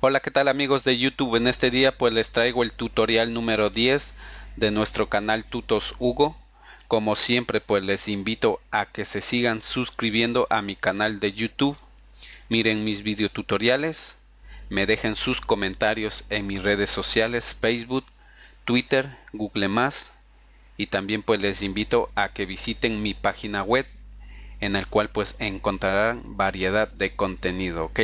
Hola, ¿qué tal amigos de YouTube? En este día pues les traigo el tutorial número 10 de nuestro canal Tutos Hugo. Como siempre pues les invito a que se sigan suscribiendo a mi canal de YouTube. Miren mis videotutoriales. Me dejen sus comentarios en mis redes sociales Facebook, Twitter, Google+. Y también pues les invito a que visiten mi página web en el cual pues encontrarán variedad de contenido, ¿ok?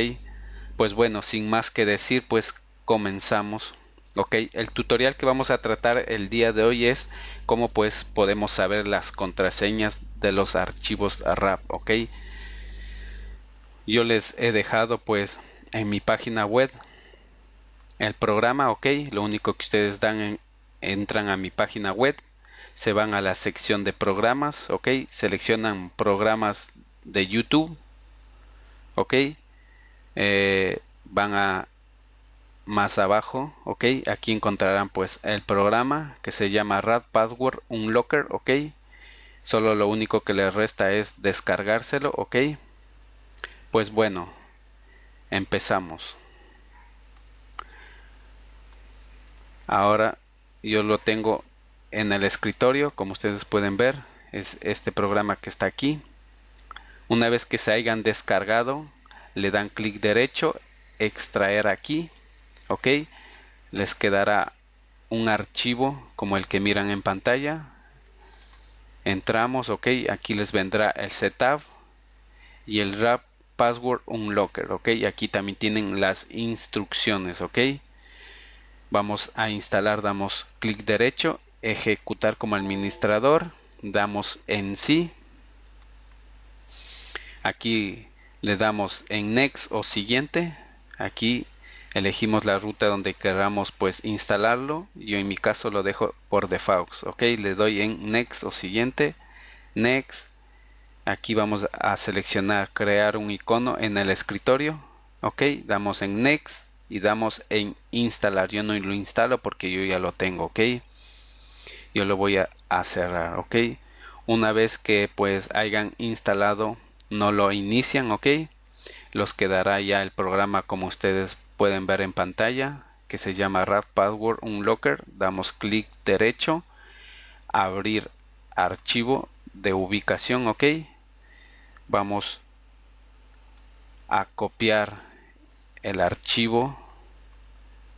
pues bueno, sin más que decir, pues comenzamos. Ok, el tutorial que vamos a tratar el día de hoy es cómo pues podemos saber las contraseñas de los archivos RAP. Ok, yo les he dejado pues en mi página web el programa. Ok, lo único que ustedes dan entran a mi página web, se van a la sección de programas. Ok, seleccionan programas de YouTube. Ok, eh, van a más abajo, ok, aquí encontrarán pues el programa que se llama Rad Password Unlocker, ok, solo lo único que les resta es descargárselo, ok, pues bueno, empezamos. Ahora yo lo tengo en el escritorio, como ustedes pueden ver, es este programa que está aquí. Una vez que se hayan descargado, le dan clic derecho, extraer aquí, ok, les quedará un archivo como el que miran en pantalla, entramos, ok, aquí les vendrá el setup y el rap password unlocker, ok, aquí también tienen las instrucciones, ok, vamos a instalar, damos clic derecho, ejecutar como administrador, damos en sí, aquí le damos en next o siguiente aquí elegimos la ruta donde queramos pues instalarlo yo en mi caso lo dejo por default ok le doy en next o siguiente next aquí vamos a seleccionar crear un icono en el escritorio ok damos en next y damos en instalar yo no lo instalo porque yo ya lo tengo ok yo lo voy a, a cerrar ok una vez que pues hayan instalado no lo inician, ok, los quedará ya el programa como ustedes pueden ver en pantalla, que se llama Rap Password Unlocker. Damos clic derecho, abrir archivo de ubicación, ok. Vamos a copiar el archivo,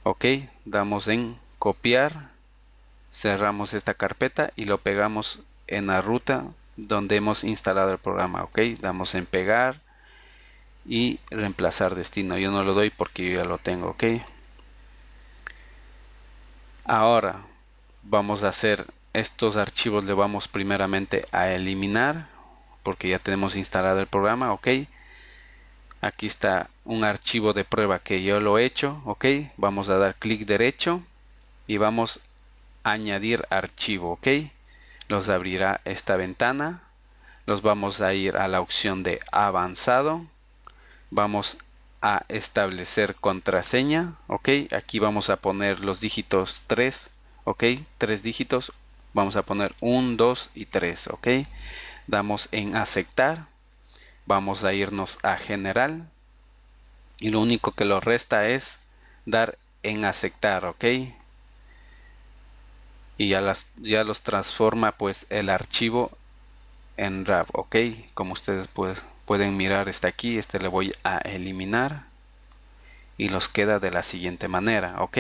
ok. Damos en copiar, cerramos esta carpeta y lo pegamos en la ruta donde hemos instalado el programa ok damos en pegar y reemplazar destino yo no lo doy porque yo ya lo tengo ok ahora vamos a hacer estos archivos le vamos primeramente a eliminar porque ya tenemos instalado el programa ok aquí está un archivo de prueba que yo lo he hecho ok vamos a dar clic derecho y vamos a añadir archivo ok los abrirá esta ventana. los vamos a ir a la opción de avanzado. Vamos a establecer contraseña. Ok, aquí vamos a poner los dígitos 3. Ok, tres dígitos. Vamos a poner 1, 2 y 3. Ok, damos en aceptar. Vamos a irnos a general. Y lo único que nos resta es dar en aceptar. Ok, y ya, las, ya los transforma pues el archivo en RAV, ok, como ustedes pueden mirar está aquí, este le voy a eliminar y los queda de la siguiente manera, ok,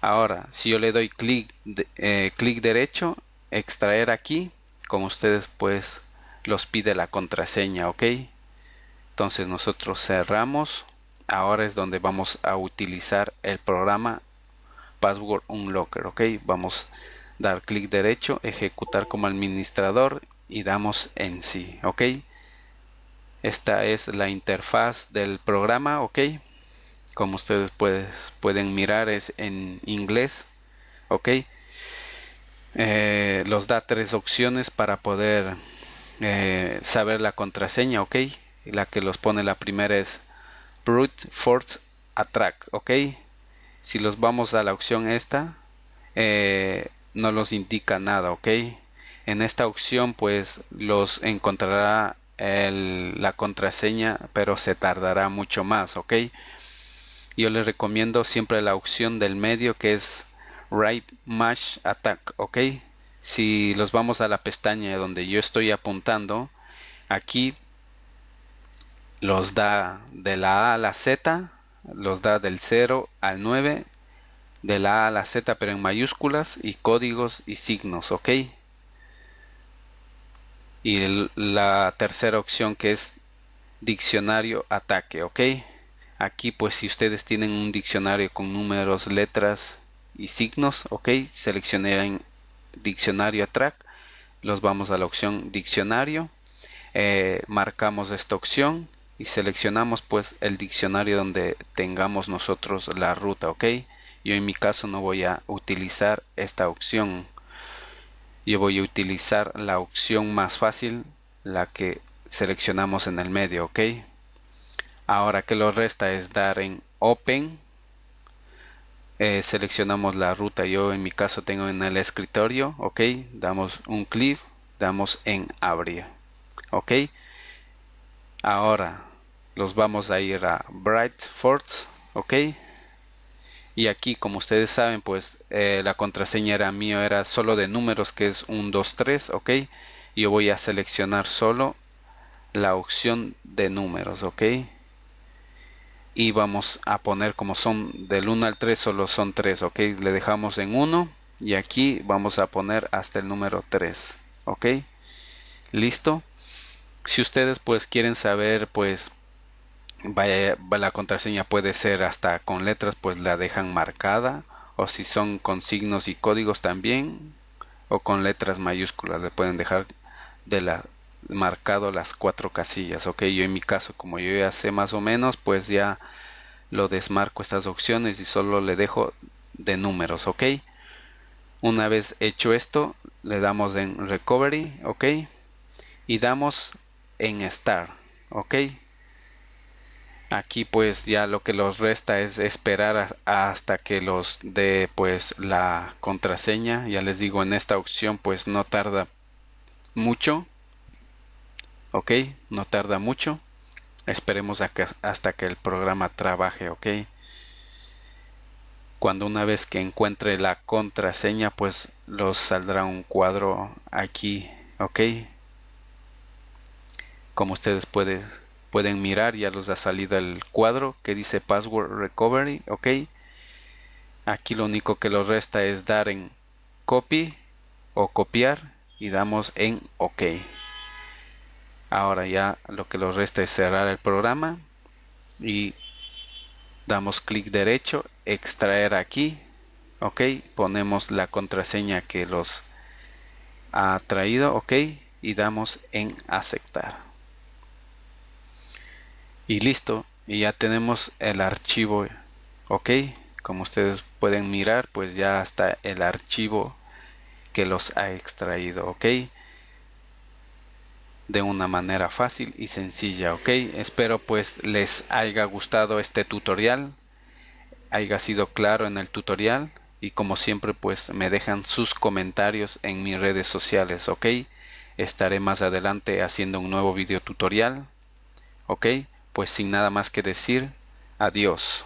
ahora si yo le doy clic, eh, clic derecho, extraer aquí, como ustedes pues los pide la contraseña, ok, entonces nosotros cerramos, ahora es donde vamos a utilizar el programa Password Unlocker. Ok, vamos a dar clic derecho, ejecutar como administrador y damos en sí. Ok, esta es la interfaz del programa. Ok, como ustedes pueden mirar, es en inglés. Ok, eh, los da tres opciones para poder eh, saber la contraseña. Ok, la que los pone la primera es brute force attack. Ok, si los vamos a la opción esta eh, no los indica nada ok en esta opción pues los encontrará la contraseña pero se tardará mucho más ok yo les recomiendo siempre la opción del medio que es right match attack ok si los vamos a la pestaña donde yo estoy apuntando aquí los da de la A a la Z los da del 0 al 9, de la A a la Z, pero en mayúsculas y códigos y signos, ¿ok? Y la tercera opción que es diccionario ataque, ¿ok? Aquí pues si ustedes tienen un diccionario con números, letras y signos, ¿ok? Seleccionen diccionario track los vamos a la opción diccionario, eh, marcamos esta opción y seleccionamos pues el diccionario donde tengamos nosotros la ruta ok yo en mi caso no voy a utilizar esta opción yo voy a utilizar la opción más fácil la que seleccionamos en el medio ok ahora que lo resta es dar en open eh, seleccionamos la ruta yo en mi caso tengo en el escritorio ok damos un clic damos en abrir ok Ahora los vamos a ir a Brightford, ok. Y aquí, como ustedes saben, pues eh, la contraseña era mío, era solo de números, que es 1, 2, 3, ok. Yo voy a seleccionar solo la opción de números, ok. Y vamos a poner como son del 1 al 3, solo son 3, ok. Le dejamos en 1 y aquí vamos a poner hasta el número 3, ok. Listo si ustedes pues quieren saber pues vaya, la contraseña puede ser hasta con letras pues la dejan marcada o si son con signos y códigos también o con letras mayúsculas le pueden dejar de la marcado las cuatro casillas ok yo en mi caso como yo ya sé más o menos pues ya lo desmarco estas opciones y solo le dejo de números ok una vez hecho esto le damos en recovery ok y damos en estar ok aquí pues ya lo que los resta es esperar hasta que los dé pues la contraseña ya les digo en esta opción pues no tarda mucho ok no tarda mucho esperemos hasta que el programa trabaje ok cuando una vez que encuentre la contraseña pues los saldrá un cuadro aquí ok como ustedes pueden pueden mirar ya los ha salido el cuadro que dice password recovery ok aquí lo único que nos resta es dar en copy o copiar y damos en ok ahora ya lo que nos resta es cerrar el programa y damos clic derecho extraer aquí ok ponemos la contraseña que los ha traído ok y damos en aceptar y listo y ya tenemos el archivo ok como ustedes pueden mirar pues ya está el archivo que los ha extraído ok de una manera fácil y sencilla ok espero pues les haya gustado este tutorial haya sido claro en el tutorial y como siempre pues me dejan sus comentarios en mis redes sociales ok estaré más adelante haciendo un nuevo video tutorial ok pues sin nada más que decir, adiós.